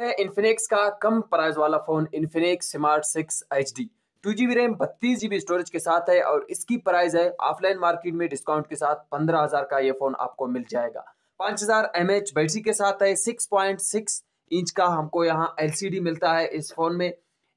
है इन्फिनिक्स का कम प्राइस वाला phone Infinix smart six H D two G B RAM बत्तीस जी बी स्टोरेज के साथ है और इसकी प्राइस है ऑफलाइन मार्केट में डिस्काउंट के साथ पंद्रह हजार का ये फोन आपको मिल जाएगा पांच हजार एम एच बैटरी के साथ है सिक्स पॉइंट सिक्स इंच का हमको यहाँ एल सी डी मिलता है इस फोन में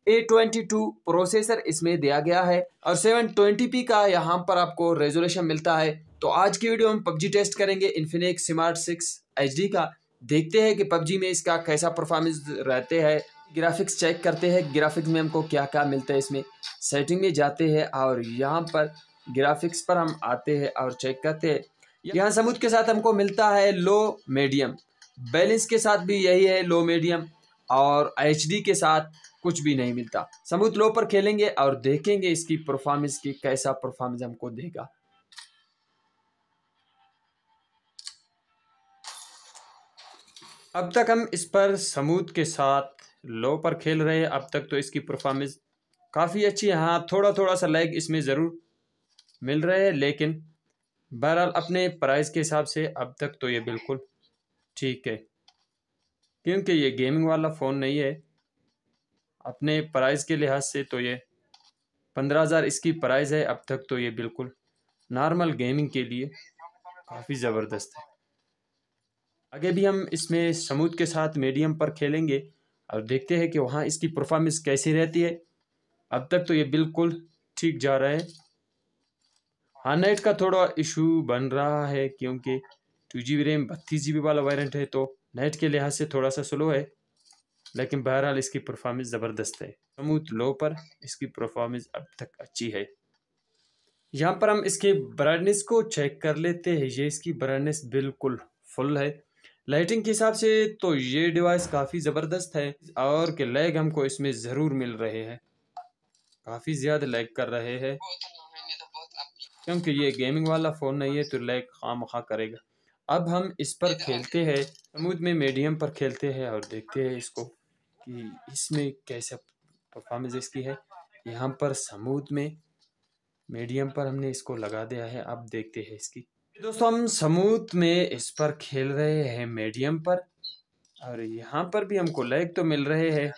ए ट्वेंटी टू प्रोसेसर इसमें दिया गया है और सेवन ट्वेंटी पी का यहाँ पर आपको रेजोल्यूशन मिलता है तो आज की वीडियो हम पबजी टेस्ट करेंगे Infinix smart six H D का देखते हैं कि पबजी में इसका कैसा परफॉर्मेंस रहते हैं ग्राफिक्स चेक करते हैं ग्राफिक्स में हमको क्या क्या मिलता है इसमें सेटिंग में जाते हैं और यहाँ पर ग्राफिक्स पर हम आते हैं और चेक करते हैं यहाँ समुद्र के साथ हमको मिलता है लो मीडियम बैलेंस के साथ भी यही है लो मीडियम और एच के साथ कुछ भी नहीं मिलता समुद्र लो पर खेलेंगे और देखेंगे इसकी परफॉर्मेंस की कैसा परफॉर्मेंस हमको देगा अब तक हम इस पर समूद के साथ लो पर खेल रहे हैं अब तक तो इसकी परफॉर्मेंस काफ़ी अच्छी है हाँ थोड़ा थोड़ा सा लैग इसमें ज़रूर मिल रहा है लेकिन बहरहाल अपने प्राइस के हिसाब से अब तक तो ये बिल्कुल ठीक है क्योंकि ये गेमिंग वाला फ़ोन नहीं है अपने प्राइस के लिहाज से तो ये पंद्रह हज़ार इसकी प्राइस है अब तक तो ये बिल्कुल नॉर्मल गेमिंग के लिए काफ़ी ज़बरदस्त है आगे भी हम इसमें समूद के साथ मीडियम पर खेलेंगे और देखते हैं कि वहाँ इसकी परफॉर्मेंस कैसी रहती है अब तक तो ये बिल्कुल ठीक जा रहा है हाँ नेट का थोड़ा इशू बन रहा है क्योंकि टू जी बी रैम बत्तीस जी बी वाला वायरेंट है तो नेट के लिहाज से थोड़ा सा स्लो है लेकिन बहरहाल इसकी परफॉर्मेंस ज़बरदस्त है समूथ लो पर इसकी परफॉर्मेंस अब तक अच्छी है यहाँ पर हम इसके ब्राइटनेस को चेक कर लेते हैं ये इसकी ब्राइटनेस बिल्कुल फुल है लाइटिंग के हिसाब से तो ये डिवाइस काफ़ी ज़बरदस्त है और के लैग हमको इसमें ज़रूर मिल रहे हैं काफ़ी ज़्यादा लैग कर रहे हैं तो क्योंकि ये गेमिंग वाला फ़ोन नहीं है तो लैग खाम खा करेगा अब हम इस पर खेलते हैं समूद में मीडियम पर खेलते हैं और देखते हैं इसको कि इसमें कैसा परफॉर्मेंस इसकी है यहाँ पर समूद में मीडियम पर हमने इसको लगा दिया है अब देखते हैं इसकी दोस्तों हम समूथ में इस पर खेल रहे हैं मीडियम पर और यहाँ पर भी हमको लाइक तो मिल रहे हैं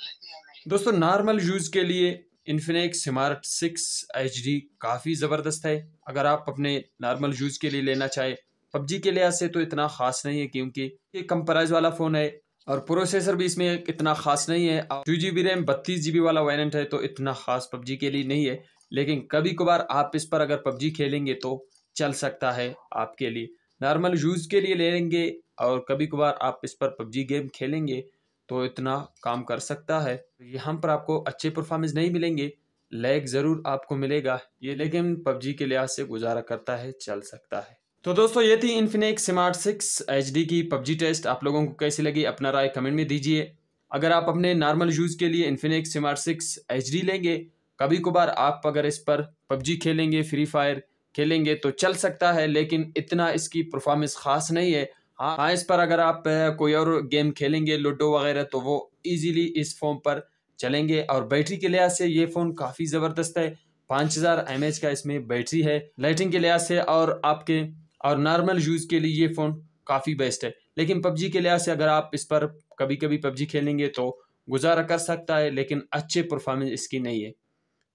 दोस्तों नॉर्मल यूज़ के लिए Infinix smart six H D काफ़ी ज़बरदस्त है अगर आप अपने नॉर्मल यूज़ के लिए लेना चाहे पबजी के लिहाज से तो इतना ख़ास नहीं है क्योंकि ये कम प्राइस वाला फ़ोन है और प्रोसेसर भी इसमें इतना ख़ास नहीं है टू जी बी रैम बत्तीस जी बी वाला वायरेंट है तो इतना ख़ास पबजी के लिए नहीं है लेकिन कभी कभार आप इस पर अगर पबजी खेलेंगे तो चल सकता है आपके लिए नॉर्मल यूज़ के लिए ले लेंगे और कभी कभार आप इस पर पबजी गेम खेलेंगे तो इतना काम कर सकता है यहाँ पर आपको अच्छे परफॉर्मेंस नहीं मिलेंगे लैग ज़रूर आपको मिलेगा ये लेकिन पबजी के लिहाज से गुजारा करता है चल सकता है तो दोस्तों ये थी इन्फिनिक स्मार्ट सिक्स एच की पबजी टेस्ट आप लोगों को कैसी लगी अपना राय कमेंट में दीजिए अगर आप अपने नॉर्मल यूज़ के लिए इन्फिनिक स्मार्ट सिक्स एच लेंगे कभी कभार आप अगर इस पर पबजी खेलेंगे फ्री फायर खेलेंगे तो चल सकता है लेकिन इतना इसकी परफॉर्मेंस ख़ास नहीं है हाँ हाँ इस पर अगर आप कोई और गेम खेलेंगे लूडो वगैरह तो वो इजीली इस फ़ोन पर चलेंगे और बैटरी के लिहाज से ये फ़ोन काफ़ी ज़बरदस्त है पाँच हज़ार एम एच का इसमें बैटरी है लाइटिंग के लिहाज से और आपके और नॉर्मल यूज़ के लिए ये फ़ोन काफ़ी बेस्ट है लेकिन पबजी के लिहाज से अगर आप इस पर कभी कभी पबजी खेलेंगे तो गुजारा कर सकता है लेकिन अच्छे परफॉर्मेंस इसकी नहीं है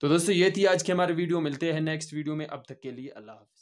तो दोस्तों ये थी आज की हमारे वीडियो मिलते हैं नेक्स्ट वीडियो में अब तक के लिए अल्लाह